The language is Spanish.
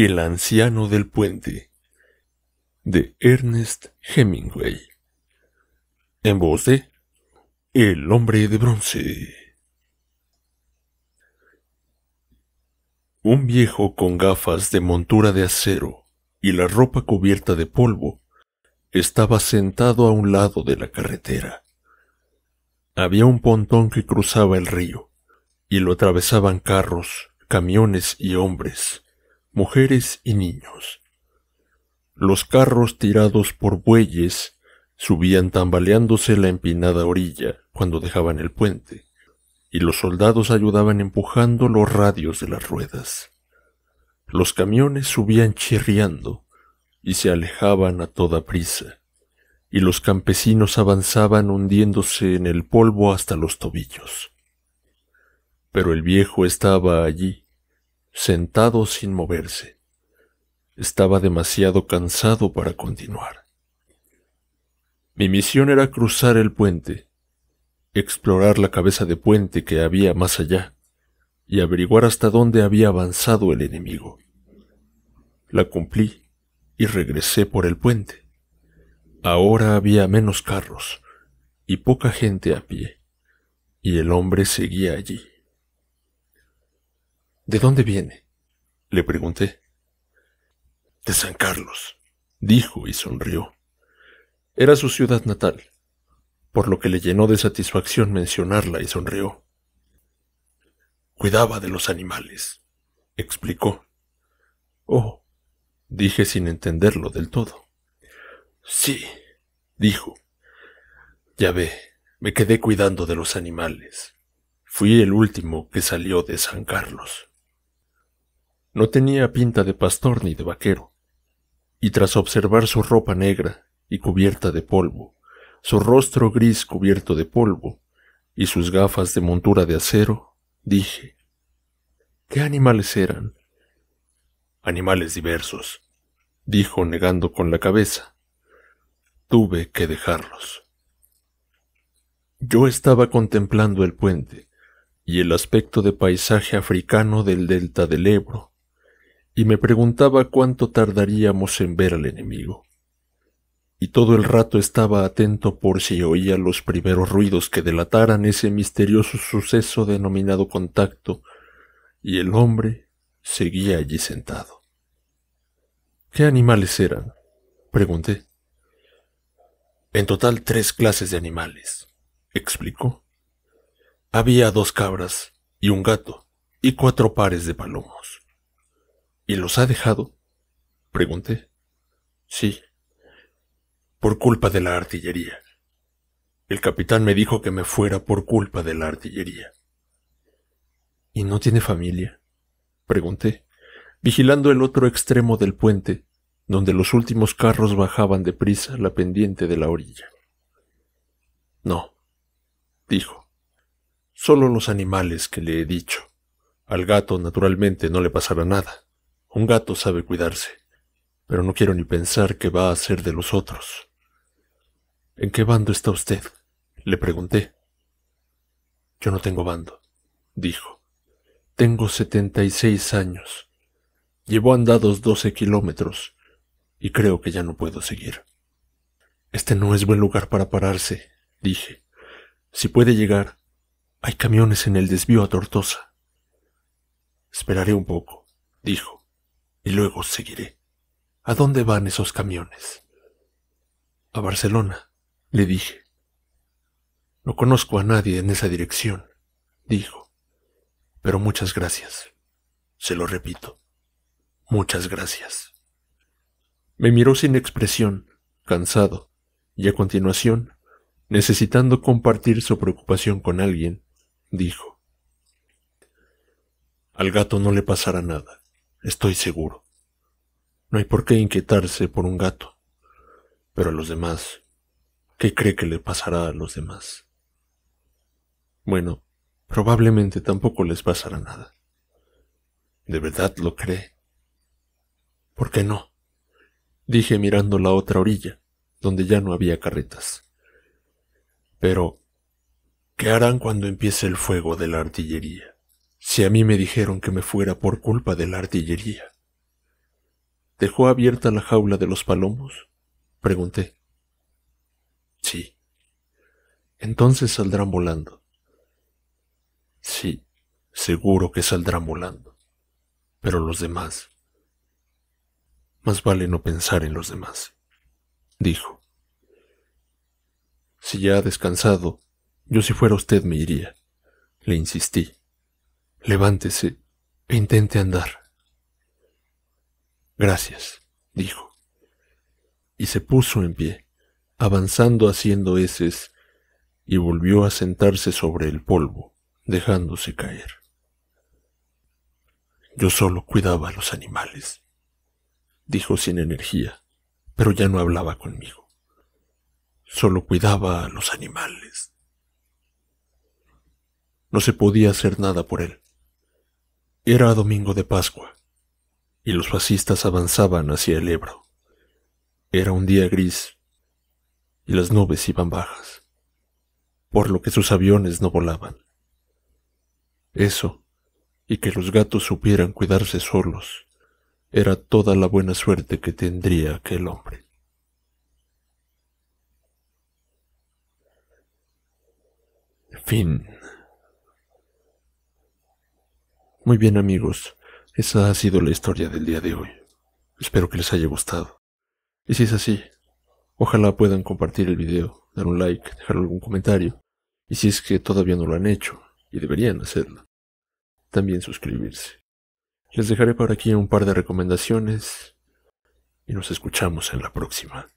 El anciano del puente de Ernest Hemingway. En voz de El hombre de bronce. Un viejo con gafas de montura de acero y la ropa cubierta de polvo estaba sentado a un lado de la carretera. Había un pontón que cruzaba el río y lo atravesaban carros, camiones y hombres mujeres y niños. Los carros tirados por bueyes subían tambaleándose la empinada orilla cuando dejaban el puente, y los soldados ayudaban empujando los radios de las ruedas. Los camiones subían chirriando y se alejaban a toda prisa, y los campesinos avanzaban hundiéndose en el polvo hasta los tobillos. Pero el viejo estaba allí, sentado sin moverse. Estaba demasiado cansado para continuar. Mi misión era cruzar el puente, explorar la cabeza de puente que había más allá y averiguar hasta dónde había avanzado el enemigo. La cumplí y regresé por el puente. Ahora había menos carros y poca gente a pie, y el hombre seguía allí. ¿De dónde viene? Le pregunté. De San Carlos, dijo y sonrió. Era su ciudad natal, por lo que le llenó de satisfacción mencionarla y sonrió. Cuidaba de los animales, explicó. Oh, dije sin entenderlo del todo. Sí, dijo. Ya ve, me quedé cuidando de los animales. Fui el último que salió de San Carlos. No tenía pinta de pastor ni de vaquero. Y tras observar su ropa negra y cubierta de polvo, su rostro gris cubierto de polvo y sus gafas de montura de acero, dije, ¿qué animales eran? Animales diversos, dijo negando con la cabeza. Tuve que dejarlos. Yo estaba contemplando el puente y el aspecto de paisaje africano del delta del Ebro, y me preguntaba cuánto tardaríamos en ver al enemigo. Y todo el rato estaba atento por si oía los primeros ruidos que delataran ese misterioso suceso denominado contacto, y el hombre seguía allí sentado. ¿Qué animales eran? pregunté. En total tres clases de animales, explicó. Había dos cabras y un gato y cuatro pares de palomos. ¿Y los ha dejado? Pregunté. Sí. Por culpa de la artillería. El capitán me dijo que me fuera por culpa de la artillería. ¿Y no tiene familia? Pregunté, vigilando el otro extremo del puente, donde los últimos carros bajaban deprisa la pendiente de la orilla. No, dijo. Solo los animales que le he dicho. Al gato, naturalmente, no le pasará nada. Un gato sabe cuidarse, pero no quiero ni pensar qué va a hacer de los otros. ¿En qué bando está usted? le pregunté. Yo no tengo bando, dijo. Tengo setenta y seis años. Llevo andados doce kilómetros y creo que ya no puedo seguir. Este no es buen lugar para pararse, dije. Si puede llegar, hay camiones en el desvío a Tortosa. Esperaré un poco, dijo y luego seguiré. ¿A dónde van esos camiones? A Barcelona, le dije. No conozco a nadie en esa dirección, dijo. Pero muchas gracias. Se lo repito. Muchas gracias. Me miró sin expresión, cansado, y a continuación, necesitando compartir su preocupación con alguien, dijo. Al gato no le pasará nada. Estoy seguro. No hay por qué inquietarse por un gato. Pero a los demás, ¿qué cree que le pasará a los demás? Bueno, probablemente tampoco les pasará nada. ¿De verdad lo cree? ¿Por qué no? Dije mirando la otra orilla, donde ya no había carretas. Pero, ¿qué harán cuando empiece el fuego de la artillería? si a mí me dijeron que me fuera por culpa de la artillería. ¿Dejó abierta la jaula de los palomos? Pregunté. Sí. Entonces saldrán volando. Sí, seguro que saldrán volando. Pero los demás. Más vale no pensar en los demás, dijo. Si ya ha descansado, yo si fuera usted me iría, le insistí. Levántese e intente andar. Gracias, dijo. Y se puso en pie, avanzando haciendo heces, y volvió a sentarse sobre el polvo, dejándose caer. Yo solo cuidaba a los animales, dijo sin energía, pero ya no hablaba conmigo. Solo cuidaba a los animales. No se podía hacer nada por él. Era domingo de Pascua, y los fascistas avanzaban hacia el Ebro. Era un día gris, y las nubes iban bajas, por lo que sus aviones no volaban. Eso, y que los gatos supieran cuidarse solos, era toda la buena suerte que tendría aquel hombre. Fin. Muy bien amigos, esa ha sido la historia del día de hoy. Espero que les haya gustado. Y si es así, ojalá puedan compartir el video, dar un like, dejar algún comentario. Y si es que todavía no lo han hecho, y deberían hacerlo, también suscribirse. Les dejaré por aquí un par de recomendaciones y nos escuchamos en la próxima.